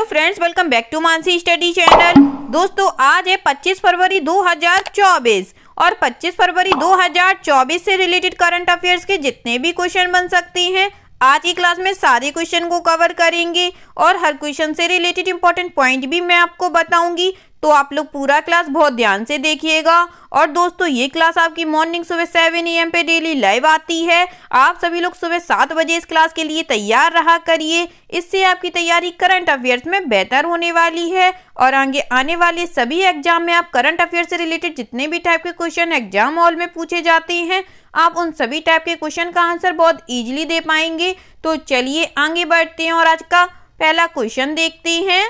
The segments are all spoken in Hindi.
hello friends welcome back to Mansi study channel दोस्तों आज है 25 फरवरी 2024 और 25 फरवरी 2024 से रिलेटेड करंट अफेयर्स के जितने भी क्वेश्चन बन सकते हैं आज की क्लास में सारे क्वेश्चन को कवर करेंगे और हर क्वेश्चन से रिलेटेड इंपॉर्टेंट पॉइंट भी मैं आपको बताऊंगी तो आप लोग पूरा क्लास बहुत ध्यान से देखिएगा और दोस्तों ये क्लास आपकी मॉर्निंग सुबह सेवन ए एम पे डेली लाइव आती है आप सभी लोग सुबह सात बजे इस क्लास के लिए तैयार रहा करिए इससे आपकी तैयारी करंट अफेयर्स में बेहतर होने वाली है और आगे आने वाले सभी एग्जाम में आप करंट अफेयर से रिलेटेड जितने भी टाइप के क्वेश्चन एग्जाम हॉल में पूछे जाते हैं आप उन सभी टाइप के क्वेश्चन का आंसर बहुत ईजिली दे पाएंगे तो चलिए आगे बढ़ते हैं और आज का पहला क्वेश्चन देखते हैं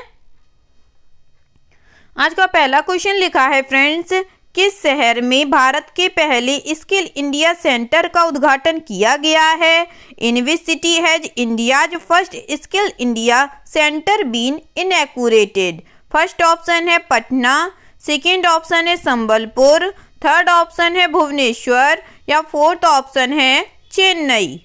आज का पहला क्वेश्चन लिखा है फ्रेंड्स किस शहर में भारत के पहले स्किल इंडिया सेंटर का उद्घाटन किया गया है in which city has India's first skill India centre been inaugurated first option है पटना सेकेंड ऑप्शन है संबलपुर थर्ड ऑप्शन है भुवनेश्वर या फोर्थ ऑप्शन है चेन्नई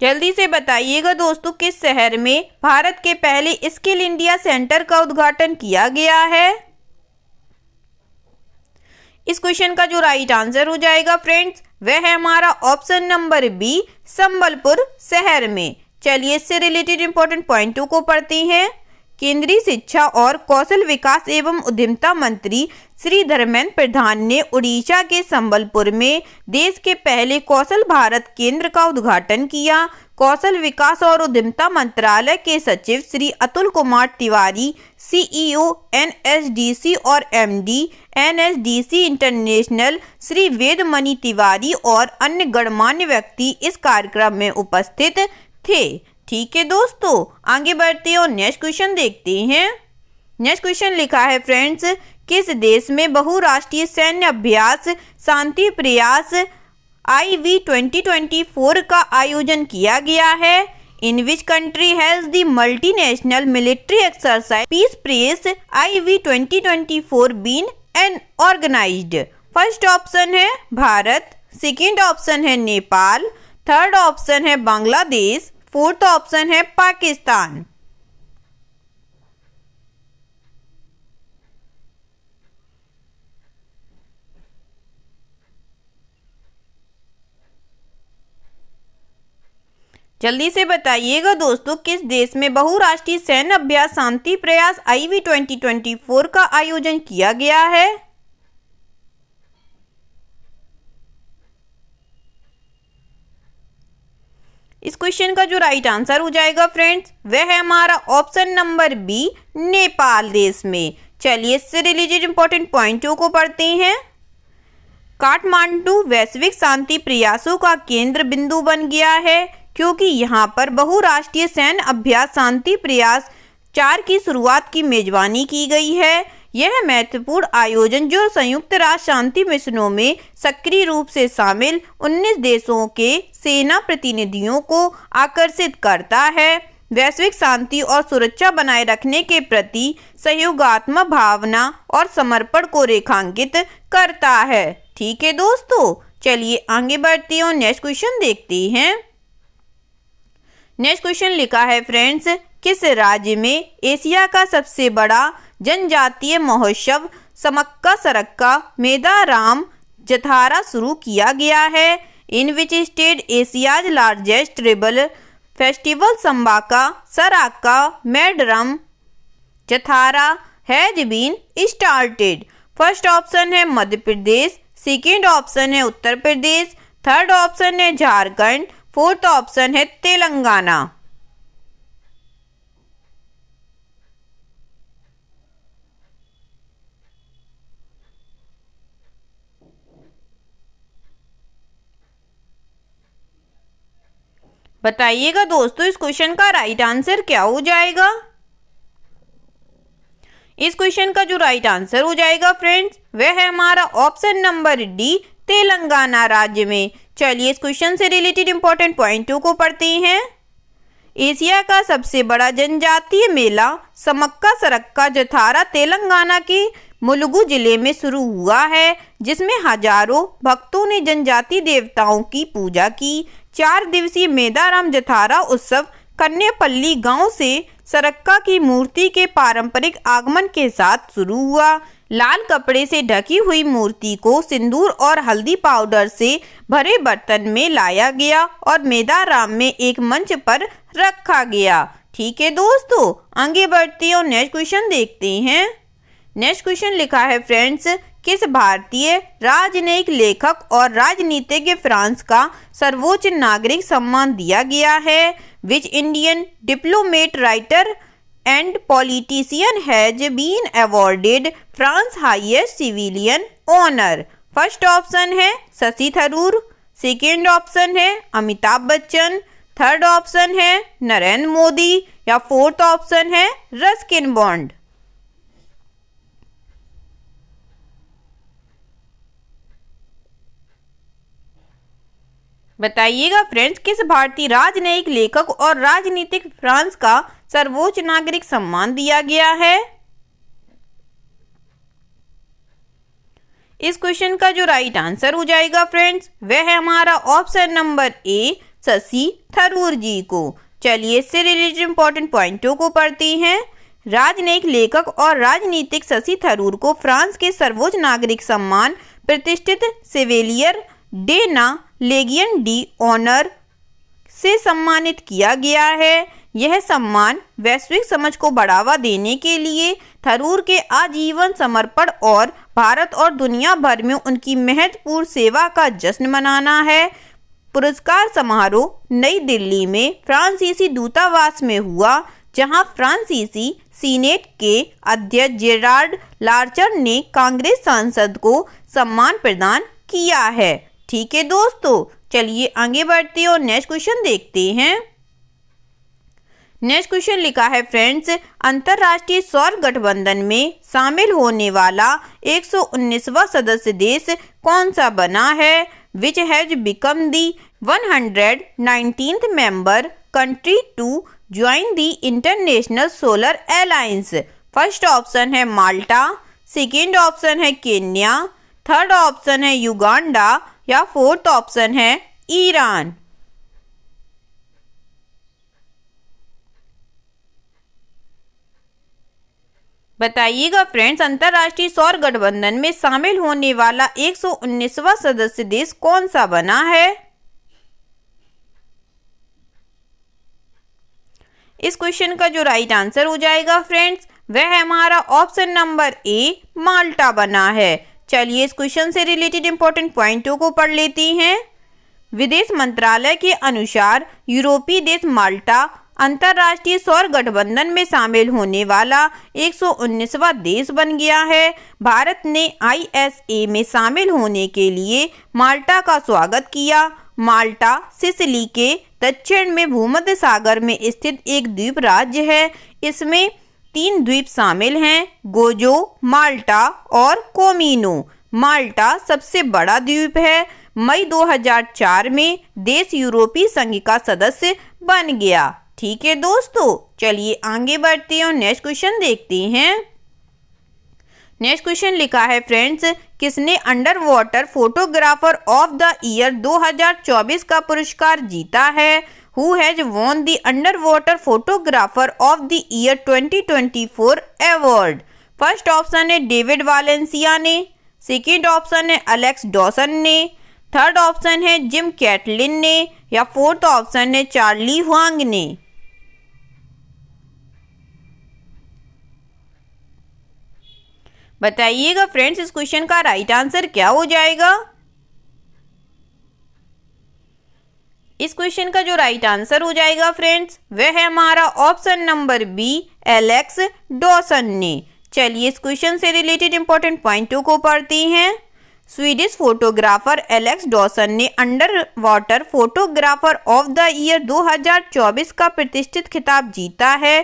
जल्दी से बताइएगा दोस्तों किस शहर में भारत के पहले स्किल इंडिया सेंटर का उद्घाटन किया गया है इस क्वेश्चन का जो राइट आंसर हो जाएगा फ्रेंड्स वह है हमारा ऑप्शन नंबर बी संबलपुर शहर में चलिए इससे रिलेटेड इंपॉर्टेंट पॉइंटों को पढ़ते हैं केंद्रीय शिक्षा और कौशल विकास एवं उद्यमता मंत्री श्री धर्मेंद्र प्रधान ने उड़ीसा के संबलपुर में देश के पहले कौशल भारत केंद्र का उद्घाटन किया कौशल विकास और उद्यमता मंत्रालय के सचिव श्री अतुल कुमार तिवारी सीईओ एनएसडीसी और MD NSDC international Shri Vedmani Tiwari और अन्य गणमान्य व्यक्ति इस कार्यक्रम में उपस्थित थे ठीक है दोस्तों आगे बढ़ते हैं और नेक्स्ट क्वेश्चन देखते हैं नेक्स्ट क्वेश्चन लिखा है फ्रेंड्स किस देश में बहुराष्ट्रीय सैन्य अभ्यास Shanti Prayas I V twenty twenty four का आयोजन किया गया है in which country has the multinational military exercise peace press I V twenty twenty four been an organised first option है भारत सेकेंड ऑप्शन है नेपाल थर्ड ऑप्शन है बांग्लादेश फोर्थ ऑप्शन है पाकिस्तान जल्दी से बताइएगा दोस्तों किस देश में बहुराष्ट्रीय सैन्य अभ्यास शांति प्रयास आईवी 2024 का आयोजन किया गया है इस क्वेश्चन का जो राइट आंसर हो जाएगा फ्रेंड्स वह है हमारा ऑप्शन नंबर बी नेपाल देश में चलिए इससे रिलेटेड इंपॉर्टेंट पॉइंटों को पढ़ते हैं काठमांडू वैश्विक शांति प्रयासों का केंद्र बिंदु बन गया है क्योंकि यहाँ पर बहुराष्ट्रीय सैन्य अभ्यास शांति प्रयास चार की शुरुआत की मेजबानी की गई है यह महत्वपूर्ण आयोजन जो संयुक्त राष्ट्र शांति मिशनों में सक्रिय रूप से शामिल 19 देशों के सेना प्रतिनिधियों को आकर्षित करता है वैश्विक शांति और सुरक्षा बनाए रखने के प्रति सहयोगात्मक भावना और समर्पण को रेखांकित करता है ठीक है दोस्तों चलिए आगे बढ़ते हैं और नेक्स्ट क्वेश्चन देखते हैं नेक्स्ट क्वेश्चन लिखा है फ्रेंड्स किस राज्य में एशिया का सबसे बड़ा जनजातीय महोत्सव समक्का सरक्का मेदाराम जथारा शुरू किया गया है in which state Asia's largest tribal festival Sammakka Sarakka Medaram Jathara has been started first option है मध्य प्रदेश सेकेंड ऑप्शन है उत्तर प्रदेश थर्ड ऑप्शन है झारखंड फोर्थ ऑप्शन है तेलंगाना बताइएगा दोस्तों इस क्वेश्चन का राइट आंसर क्या हो जाएगा इस क्वेश्चन का जो राइट आंसर हो जाएगा फ्रेंड्स वह है हमारा ऑप्शन नंबर डी तेलंगाना राज्य में चलिए इस क्वेश्चन से रिलेटेड इंपॉर्टेंट पॉइंटों को पढ़ते हैं एशिया का सबसे बड़ा जनजातीय मेला समक्का सरक्का जथारा तेलंगाना के मुलुगु जिले में शुरू हुआ है जिसमें हजारों भक्तों ने जनजाति देवताओं की पूजा की चार दिवसीय मेदाराम जथारा उत्सव कन्यापल्ली गांव से सरक्का की मूर्ति के पारंपरिक आगमन के साथ शुरू हुआ लाल कपड़े से ढकी हुई मूर्ति को सिंदूर और हल्दी पाउडर से भरे बर्तन में लाया गया और मेदाराम में एक मंच पर रखा गया ठीक है दोस्तों आगे बढ़ते और नेक्स्ट क्वेश्चन देखते हैं नेक्स्ट क्वेश्चन लिखा है फ्रेंड्स किस भारतीय राजनयिक लेखक और राजनीतिज्ञ फ्रांस का सर्वोच्च नागरिक सम्मान दिया गया है which Indian diplomat writer and politician has been awarded France highest civilian honour first option है शशि थरूर सेकेंड ऑप्शन है अमिताभ बच्चन थर्ड ऑप्शन है नरेंद्र मोदी या फोर्थ ऑप्शन है रस्किन बॉन्ड बताइएगा फ्रेंड्स किस भारतीय राजनयिक लेखक और राजनीतिक फ्रांस का सर्वोच्च नागरिक सम्मान दिया गया है इस क्वेश्चन का जो राइट आंसर हो जाएगा फ्रेंड्स वह है हमारा option number A Shashi Tharoor ji को चलिए इससे रिलेटेड इंपॉर्टेंट पॉइंटों को पढ़ती हैं राजनयिक लेखक और राजनीतिक शशि थरूर को फ्रांस के सर्वोच्च नागरिक सम्मान प्रतिष्ठित सिविलियर डेना लेगियन डी ऑनर से सम्मानित किया गया है यह सम्मान वैश्विक समझ को बढ़ावा देने के लिए थरूर के आजीवन समर्पण और भारत और दुनिया भर में उनकी महत्वपूर्ण सेवा का जश्न मनाना है पुरस्कार समारोह नई दिल्ली में फ्रांसीसी दूतावास में हुआ जहां फ्रांसीसी सीनेट के अध्यक्ष जेरार्ड लार्चर ने कांग्रेस सांसद को सम्मान प्रदान किया है ठीक है दोस्तों चलिए आगे बढ़ते हैं और नेक्स्ट क्वेश्चन देखते हैं नेक्स्ट क्वेश्चन लिखा है फ्रेंड्स अंतर्राष्ट्रीय सौर गठबंधन में शामिल होने वाला एक सदस्य देश कौन सा बना है which has become the nineteen member country to join the International Solar Alliance first option है माल्टा सेकेंड ऑप्शन है केन्या थर्ड ऑप्शन है युगांडा या फोर्थ ऑप्शन है ईरान बताइएगा फ्रेंड्स अंतर्राष्ट्रीय सौर गठबंधन में शामिल होने वाला एक सदस्य देश कौन सा बना है इस क्वेश्चन का जो राइट आंसर हो जाएगा फ्रेंड्स वह हमारा ऑप्शन नंबर ए माल्टा बना है चलिए इस क्वेश्चन से रिलेटेड इंपॉर्टेंट पॉइंटों को पढ़ लेती हैं विदेश मंत्रालय के अनुसार यूरोपीय देश माल्टा अंतर्राष्ट्रीय सौर गठबंधन में शामिल होने वाला एक देश बन गया है भारत ने आईएसए में शामिल होने के लिए माल्टा का स्वागत किया माल्टा सिसली के दक्षिण में भूमध्य सागर में स्थित एक द्वीप राज्य है इसमें तीन द्वीप शामिल हैं गोजो माल्टा और कोमिनो माल्टा सबसे बड़ा द्वीप है मई 2004 में देश यूरोपीय संघ का सदस्य बन गया ठीक है दोस्तों चलिए आगे बढ़ते हैं और नेक्स्ट क्वेश्चन देखते हैं नेक्स्ट क्वेश्चन लिखा है फ्रेंड्स किसने under water photographer of the year 2024 का पुरस्कार जीता है who has won the underwater photographer of the year 2024 award first option है डेविड वालेंसिया ने सेकेंड ऑप्शन है अलेक्स डॉसन ने थर्ड ऑप्शन है जिम कैटलिन ने या फोर्थ ऑप्शन है चार्ली हुआंग ने बताइएगा फ्रेंड्स इस क्वेश्चन का राइट आंसर क्या हो जाएगा इस क्वेश्चन का जो राइट आंसर हो जाएगा फ्रेंड्स वह है हमारा option number B Alex Dawson ने चलिए इस क्वेश्चन से रिलेटेड इंपॉर्टेंट पॉइंटों को पढ़ती हैं स्वीडिश फोटोग्राफर एलेक्स डॉसन ने under water photographer of the year 2024 का प्रतिष्ठित खिताब जीता है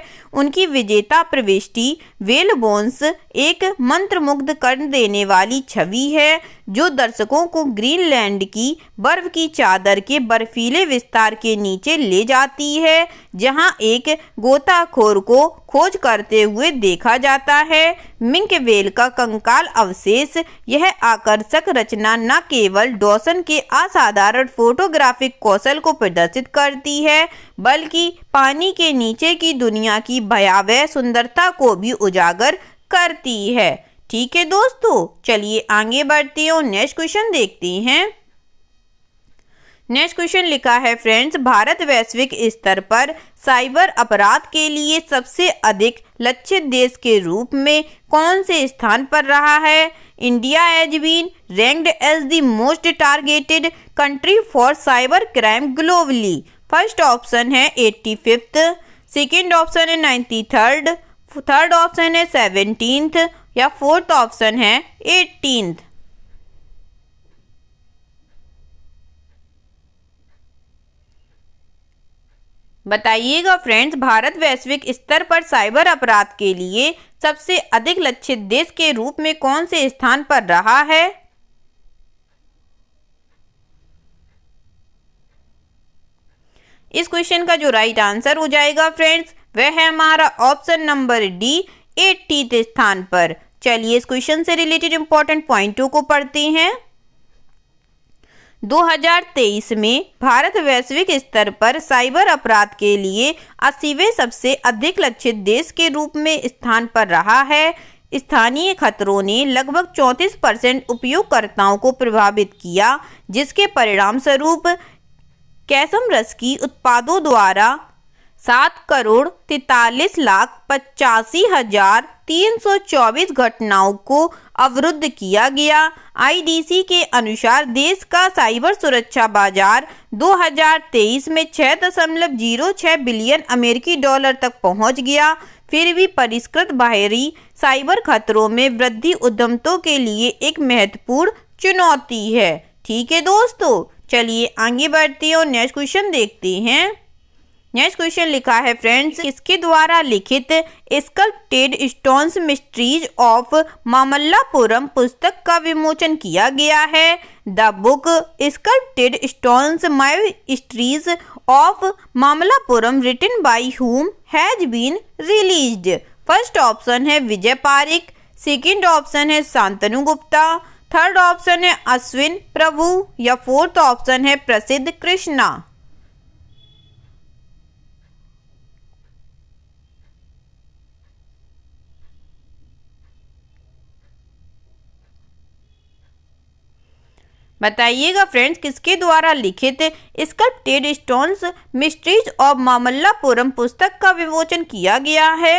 उनकी विजेता प्रविष्टि वेल बोन्स एक मंत्रमुग्ध कर देने वाली छवि है जो दर्शकों को ग्रीनलैंड की बर्फ की चादर के बर्फीले विस्तार के नीचे ले जाती है जहां एक गोताखोर को खोज करते हुए देखा जाता है मिंक वेल का कंकाल अवशेष यह आकर्षक रचना न केवल डॉसन के असाधारण फोटोग्राफिक कौशल को प्रदर्शित करती है बल्कि पानी के नीचे की दुनिया की भयावह सुंदरता को भी उजागर करती है ठीक है दोस्तों चलिए आगे बढ़ते हैं और नेक्स्ट क्वेश्चन देखते हैं नेक्स्ट क्वेश्चन लिखा है फ्रेंड्स भारत वैश्विक स्तर पर साइबर अपराध के लिए सबसे अधिक लक्षित देश के रूप में कौन से स्थान पर रहा है India has been ranked as the most targeted country for cyber crime globally first option है एट्टी फिफ्थ सेकेंड ऑप्शन है नाइन्टी थर्ड थर्ड ऑप्शन है सेवनटीन्थ या फोर्थ ऑप्शन है एटीनथ बताइएगा फ्रेंड्स भारत वैश्विक स्तर पर साइबर अपराध के लिए सबसे अधिक लक्षित देश के रूप में कौन से स्थान पर रहा है इस क्वेश्चन का जो राइट आंसर हो जाएगा फ्रेंड्स वह है हमारा ऑप्शन नंबर डी एट्टीथ स्थान पर चलिए इस क्वेश्चन से रिलेटेड इंपॉर्टेंट पॉइंटों को पढ़ते हैं 2023 में भारत वैश्विक स्तर पर साइबर अपराध के लिए अस्सीवें सबसे अधिक लक्षित देश के रूप में स्थान पर रहा है स्थानीय खतरों ने लगभग 34 परसेंट उपयोगकर्ताओं को प्रभावित किया जिसके परिणाम स्वरूप कैसम रस की उत्पादों द्वारा सात करोड़ तैतालीस लाख पचासी हजार तीन सौ चौबीस घटनाओं को अवरुद्ध किया गया आईडीसी के अनुसार देश का साइबर सुरक्षा बाजार 2023 में छः दशमलव जीरो छः बिलियन अमेरिकी डॉलर तक पहुंच गया फिर भी परिष्कृत बाहरी साइबर खतरों में वृद्धि उद्यमतों के लिए एक महत्वपूर्ण चुनौती है ठीक है दोस्तों चलिए आगे बढ़ते हैं और नेक्स्ट क्वेश्चन देखते हैं नेक्स्ट क्वेश्चन लिखा है फ्रेंड्स इसके द्वारा लिखित sculpted stones mysteries of Mamallapuram पुस्तक का विमोचन किया गया है the book sculpted stones mysteries of Mamallapuram written by whom has been released first option है विजय पारिक सेकेंड ऑप्शन है शांतनु गुप्ता थर्ड ऑप्शन है अश्विन प्रभु या फोर्थ ऑप्शन है प्रसिद्ध कृष्णा बताइएगा फ्रेंड्स किसके द्वारा लिखित sculpted stones mysteries of Mamallapuram पुस्तक का विमोचन किया गया है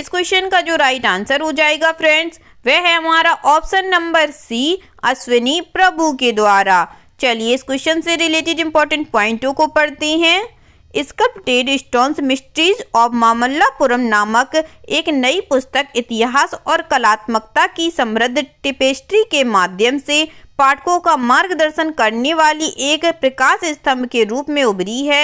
इस क्वेश्चन का जो राइट आंसर हो जाएगा फ्रेंड्स वह है हमारा option number C Ashwini Prabhu के द्वारा चलिए इस क्वेश्चन से रिलेटेड इंपॉर्टेंट पॉइंटों को पढ़ते हैं sculpted stones mysteries of Mamallapuram नामक एक नई पुस्तक इतिहास और कलात्मकता की समृद्ध टिपेस्ट्री के माध्यम से पाठकों का मार्गदर्शन करने वाली एक प्रकाश स्तंभ के रूप में उभरी है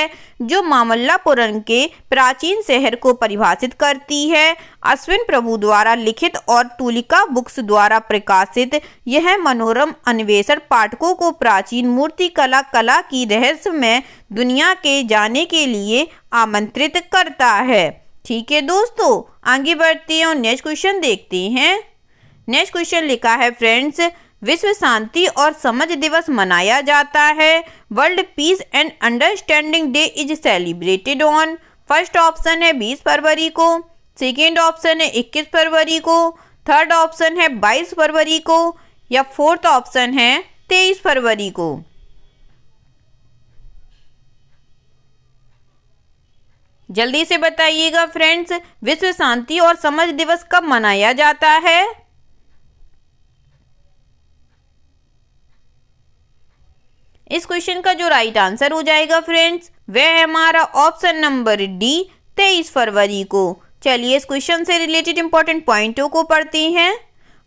जो मामल्लापुरम के प्राचीन शहर को परिभाषित करती है अश्विन प्रभु द्वारा लिखित और तुलिका बुक्स द्वारा प्रकाशित यह मनोरम अन्वेषण पाठकों को प्राचीन मूर्तिकला कला की रहस्य में दुनिया के जाने के लिए आमंत्रित करता है ठीक है दोस्तों आगे बढ़ते हैं और नेक्स्ट क्वेश्चन देखते हैं नेक्स्ट क्वेश्चन लिखा है फ्रेंड्स विश्व शांति और समझ दिवस मनाया जाता है world peace and understanding day is celebrated on first option है 20 फरवरी को सेकेंड ऑप्शन है 21 फरवरी को थर्ड ऑप्शन है 22 फरवरी को या फोर्थ ऑप्शन है 23 फरवरी को जल्दी से बताइएगा फ्रेंड्स विश्व शांति और समझ दिवस कब मनाया जाता है इस क्वेश्चन का जो राइट आंसर हो जाएगा फ्रेंड्स वह है हमारा ऑप्शन नंबर डी तेईस फरवरी को चलिए इस क्वेश्चन से रिलेटेड इंपॉर्टेंट पॉइंटों को पढ़ते हैं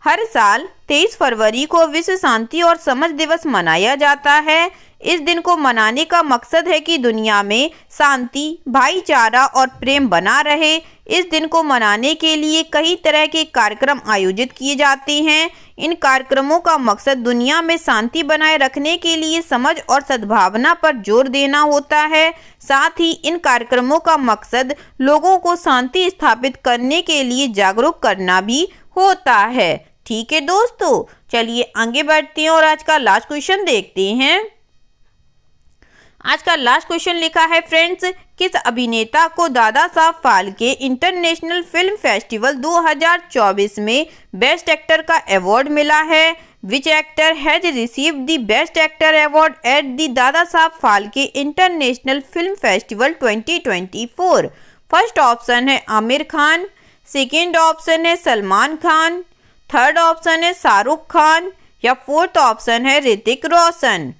हर साल 23 फरवरी को विश्व शांति और समझ दिवस मनाया जाता है इस दिन को मनाने का मकसद है कि दुनिया में शांति भाईचारा और प्रेम बना रहे इस दिन को मनाने के लिए कई तरह के कार्यक्रम आयोजित किए जाते हैं इन कार्यक्रमों का मकसद दुनिया में शांति बनाए रखने के लिए समझ और सद्भावना पर जोर देना होता है साथ ही इन कार्यक्रमों का मकसद लोगों को शांति स्थापित करने के लिए जागरूक करना भी होता है ठीक है दोस्तों चलिए आगे बढ़ते हैं और आज का लास्ट क्वेश्चन देखते हैं आज का लास्ट क्वेश्चन लिखा है फ्रेंड्स किस अभिनेता को दादा Saheb Phalke international film festival 2024 में बेस्ट एक्टर का अवार्ड मिला है which actor has receive the best actor award at the Dada Saheb Phalke international film festival 2024 first option है आमिर खान सेकेंड ऑप्शन है सलमान खान थर्ड ऑप्शन है शाहरुख खान या फोर्थ ऑप्शन है ऋतिक रोशन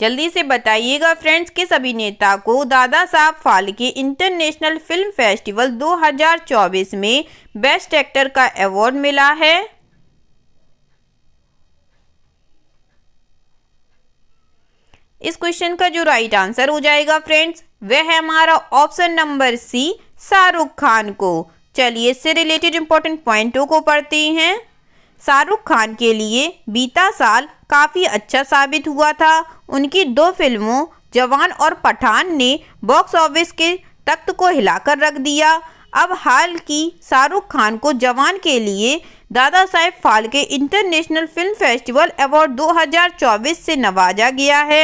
जल्दी से बताइएगा फ्रेंड्स किस अभिनेता को दादा Saheb Phalke international film festival 2024 में बेस्ट एक्टर का अवार्ड मिला है इस क्वेश्चन का जो राइट आंसर हो जाएगा फ्रेंड्स वह है हमारा option number C Shahrukh Khan को चलिए इससे रिलेटेड इंपॉर्टेंट पॉइंटों को पढ़ते हैं शाहरुख खान के लिए बीता साल काफ़ी अच्छा साबित हुआ था उनकी दो फिल्मों जवान और पठान ने बॉक्स ऑफिस के तख्त को हिलाकर रख दिया अब हाल की शाहरुख खान को जवान के लिए Dada Saheb Phalke international film festival award 2024 से नवाजा गया है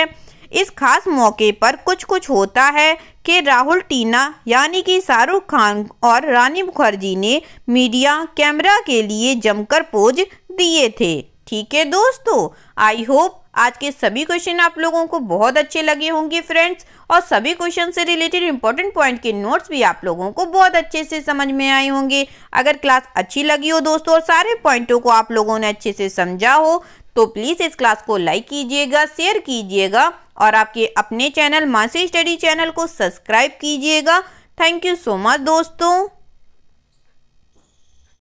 इस खास मौके पर कुछ कुछ होता है कि राहुल टीना यानी कि शाहरुख खान और रानी मुखर्जी ने मीडिया कैमरा के लिए जमकर पोज दिए थे ठीक है दोस्तों आई होप आज के सभी क्वेश्चन आप लोगों को बहुत अच्छे लगे होंगे फ्रेंड्स और सभी क्वेश्चन से रिलेटेड इंपॉर्टेंट पॉइंट के नोट्स भी आप लोगों को बहुत अच्छे से समझ में आए होंगे अगर क्लास अच्छी लगी हो दोस्तों और सारे पॉइंटों को आप लोगों ने अच्छे से समझा हो तो प्लीज़ इस क्लास को लाइक कीजिएगा शेयर कीजिएगा और आपके अपने चैनल मासी स्टडी चैनल को सब्सक्राइब कीजिएगा थैंक यू सो मच दोस्तों